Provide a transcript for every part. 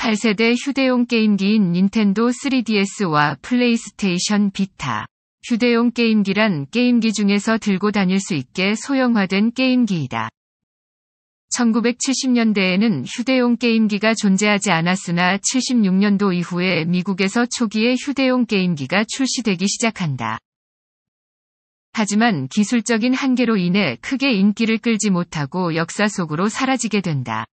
8세대 휴대용 게임기인 닌텐도 3DS와 플레이스테이션 비타. 휴대용 게임기란 게임기 중에서 들고 다닐 수 있게 소형화된 게임기이다. 1970년대에는 휴대용 게임기가 존재하지 않았으나 76년도 이후에 미국에서 초기의 휴대용 게임기가 출시되기 시작한다. 하지만 기술적인 한계로 인해 크게 인기를 끌지 못하고 역사 속으로 사라지게 된다.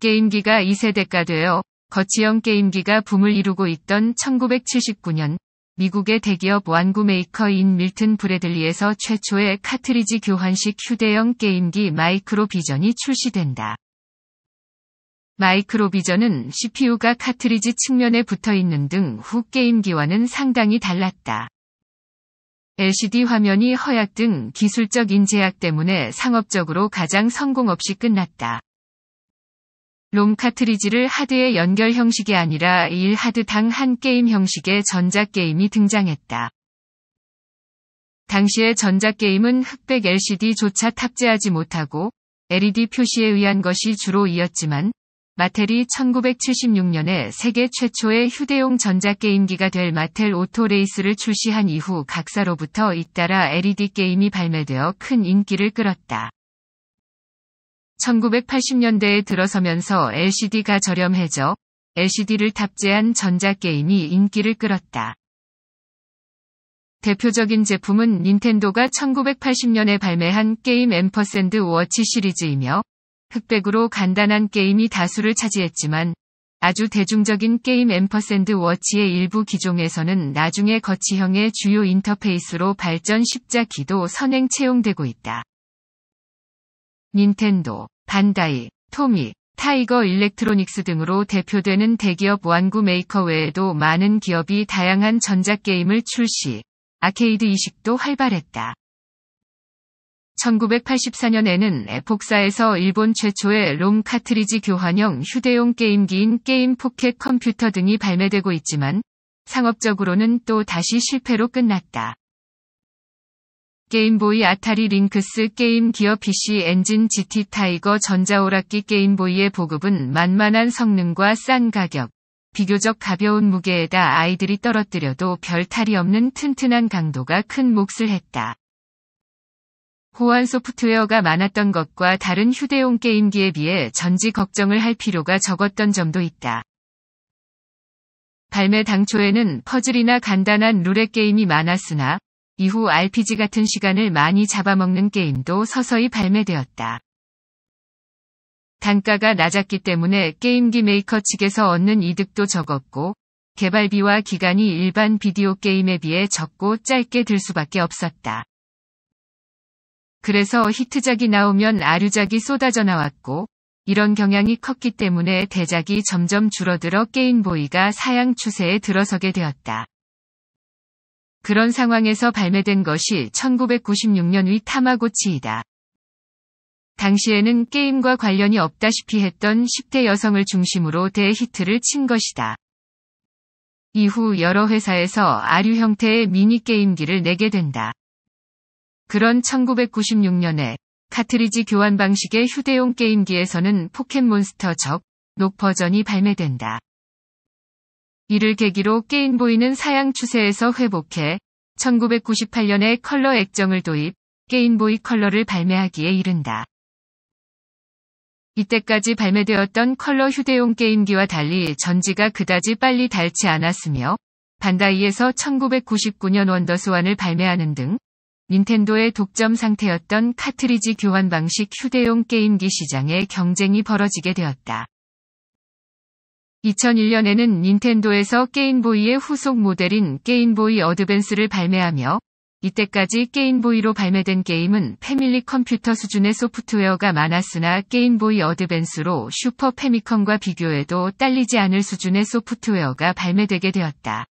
게임기가 2세대가 되어 거치형 게임기가 붐을 이루고 있던 1979년 미국의 대기업 완구 메이커인 밀튼 브레들리에서 최초의 카트리지 교환식 휴대형 게임기 마이크로 비전이 출시된다. 마이크로 비전은 CPU가 카트리지 측면에 붙어 있는 등 후 게임기와는 상당히 달랐다. LCD 화면이 허약 등 기술적 인재약 때문에 상업적으로 가장 성공 없이 끝났다. 롬 카트리지를 하드의 연결 형식이 아니라 1하드당 한 게임 형식의 전자게임이 등장했다. 당시의 전자게임은 흑백 LCD조차 탑재하지 못하고 LED 표시에 의한 것이 주로 이었지만 마텔이 1976년에 세계 최초의 휴대용 전자게임기가 될 마텔 오토레이스를 출시한 이후 각사로부터 잇따라 LED 게임이 발매되어 큰 인기를 끌었다. 1980년대에 들어서면서 LCD가 저렴해져 LCD를 탑재한 전자게임이 인기를 끌었다. 대표적인 제품은 닌텐도가 1980년에 발매한 게임 앰퍼샌드 워치 시리즈이며 흑백으로 간단한 게임이 다수를 차지했지만 아주 대중적인 게임 앰퍼샌드 워치의 일부 기종에서는 나중에 거치형의 주요 인터페이스로 발전 십자기도 선행 채용되고 있다. 닌텐도, 반다이, 토미, 타이거 일렉트로닉스 등으로 대표되는 대기업 완구 메이커 외에도 많은 기업이 다양한 전자게임을 출시, 아케이드 이식도 활발했다. 1984년에는 에폭사에서 일본 최초의 롬 카트리지 교환형 휴대용 게임기인 게임 포켓 컴퓨터 등이 발매되고 있지만 상업적으로는 또 다시 실패로 끝났다. 게임보이 아타리 링크스 게임 기어 PC 엔진 GT 타이거 전자오락기 게임보이의 보급은 만만한 성능과 싼 가격, 비교적 가벼운 무게에다 아이들이 떨어뜨려도 별 탈이 없는 튼튼한 강도가 큰 몫을 했다. 보안 소프트웨어가 많았던 것과 다른 휴대용 게임기에 비해 전지 걱정을 할 필요가 적었던 점도 있다. 발매 당초에는 퍼즐이나 간단한 룰의 게임이 많았으나 이후 RPG 같은 시간을 많이 잡아먹는 게임도 서서히 발매되었다. 단가가 낮았기 때문에 게임기 메이커 측에서 얻는 이득도 적었고, 개발비와 기간이 일반 비디오 게임에 비해 적고 짧게 들 수밖에 없었다. 그래서 히트작이 나오면 아류작이 쏟아져 나왔고, 이런 경향이 컸기 때문에 대작이 점점 줄어들어 게임보이가 사양 추세에 들어서게 되었다. 그런 상황에서 발매된 것이 1996년의 타마고치이다. 당시에는 게임과 관련이 없다시피 했던 10대 여성을 중심으로 대히트를 친 것이다. 이후 여러 회사에서 아류 형태의 미니게임기를 내게 된다. 그런 1996년에 카트리지 교환 방식의 휴대용 게임기에서는 포켓몬스터 적, 녹 버전이 발매된다. 이를 계기로 게임 보이는 사양 추세에서 회복해 1998년에 컬러 액정을 도입, 게임보이 컬러를 발매하기에 이른다. 이때까지 발매되었던 컬러 휴대용 게임기와 달리 전지가 그다지 빨리 닳지 않았으며 반다이에서 1999년 원더스완을 발매하는 등 닌텐도의 독점 상태였던 카트리지 교환 방식 휴대용 게임기 시장에 경쟁이 벌어지게 되었다. 2001년에는 닌텐도에서 게임보이의 후속 모델인 게임보이 어드밴스를 발매하며 이때까지 게임보이로 발매된 게임은 패밀리 컴퓨터 수준의 소프트웨어가 많았으나 게임보이 어드밴스로 슈퍼 패미컴과 비교해도 딸리지 않을 수준의 소프트웨어가 발매되게 되었다.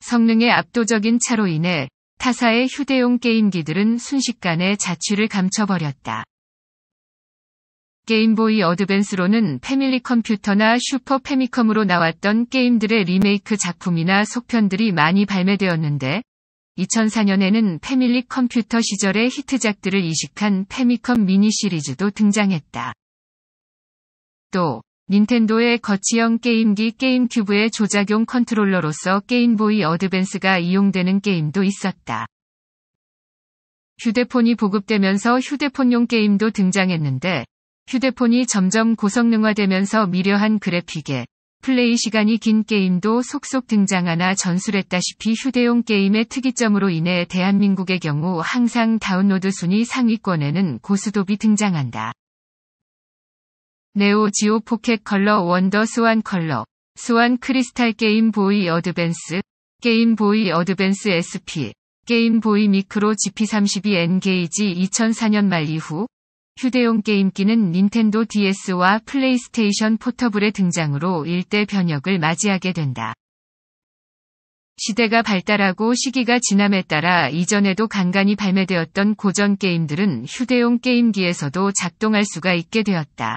성능의 압도적인 차로 인해 타사의 휴대용 게임기들은 순식간에 자취를 감춰버렸다. 게임보이 어드밴스로는 패밀리 컴퓨터나 슈퍼 패미컴으로 나왔던 게임들의 리메이크 작품이나 속편들이 많이 발매되었는데 2004년에는 패밀리 컴퓨터 시절의 히트작들을 이식한 패미컴 미니 시리즈도 등장했다. 또 닌텐도의 거치형 게임기 게임큐브의 조작용 컨트롤러로서 게임보이 어드밴스가 이용되는 게임도 있었다. 휴대폰이 보급되면서 휴대폰용 게임도 등장했는데 휴대폰이 점점 고성능화되면서 미려한 그래픽에 플레이 시간이 긴 게임도 속속 등장하나 전술했다시피 휴대용 게임의 특이점으로 인해 대한민국의 경우 항상 다운로드 순위 상위권에는 고스톱이 등장한다. 네오 지오 포켓 컬러 원더 스완 컬러 스완 크리스탈 게임 보이 어드밴스 게임 보이 어드밴스 SP 게임 보이 미크로 GP32 n 게이지 2004년 말 이후 휴대용 게임기는 닌텐도 DS와 플레이스테이션 포터블의 등장으로 일대 변혁을 맞이하게 된다. 시대가 발달하고 시기가 지남에 따라 이전에도 간간히 발매되었던 고전 게임들은 휴대용 게임기에서도 작동할 수가 있게 되었다.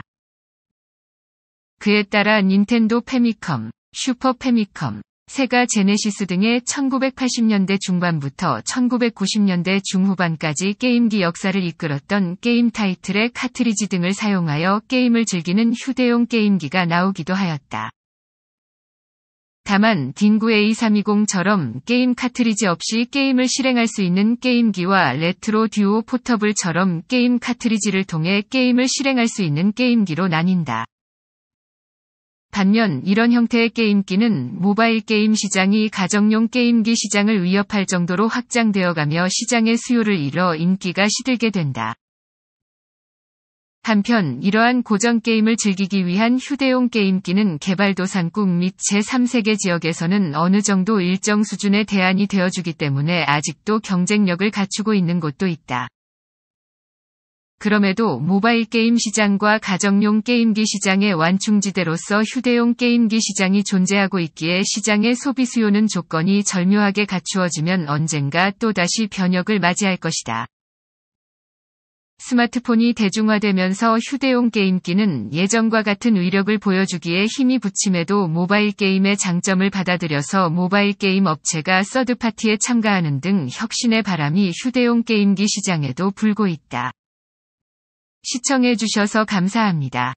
그에 따라 닌텐도 페미컴, 슈퍼 페미컴, 세가 제네시스 등의 1980년대 중반부터 1990년대 중후반까지 게임기 역사를 이끌었던 게임 타이틀의 카트리지 등을 사용하여 게임을 즐기는 휴대용 게임기가 나오기도 하였다. 다만 딩구 A320처럼 게임 카트리지 없이 게임을 실행할 수 있는 게임기와 레트로 듀오 포터블처럼 게임 카트리지를 통해 게임을 실행할 수 있는 게임기로 나뉜다. 반면 이런 형태의 게임기는 모바일 게임 시장이 가정용 게임기 시장을 위협할 정도로 확장되어가며 시장의 수요를 잃어 인기가 시들게 된다. 한편 이러한 고전 게임을 즐기기 위한 휴대용 게임기는 개발도상국 및 제3세계 지역에서는 어느 정도 일정 수준의 대안이 되어주기 때문에 아직도 경쟁력을 갖추고 있는 곳도 있다. 그럼에도 모바일 게임 시장과 가정용 게임기 시장의 완충지대로서 휴대용 게임기 시장이 존재하고 있기에 시장의 소비 수요는 조건이 절묘하게 갖추어지면 언젠가 또다시 변혁을 맞이할 것이다. 스마트폰이 대중화되면서 휴대용 게임기는 예전과 같은 위력을 보여주기에 힘이 붙임에도 모바일 게임의 장점을 받아들여서 모바일 게임 업체가 서드파티에 참가하는 등 혁신의 바람이 휴대용 게임기 시장에도 불고 있다. 시청해주셔서 감사합니다.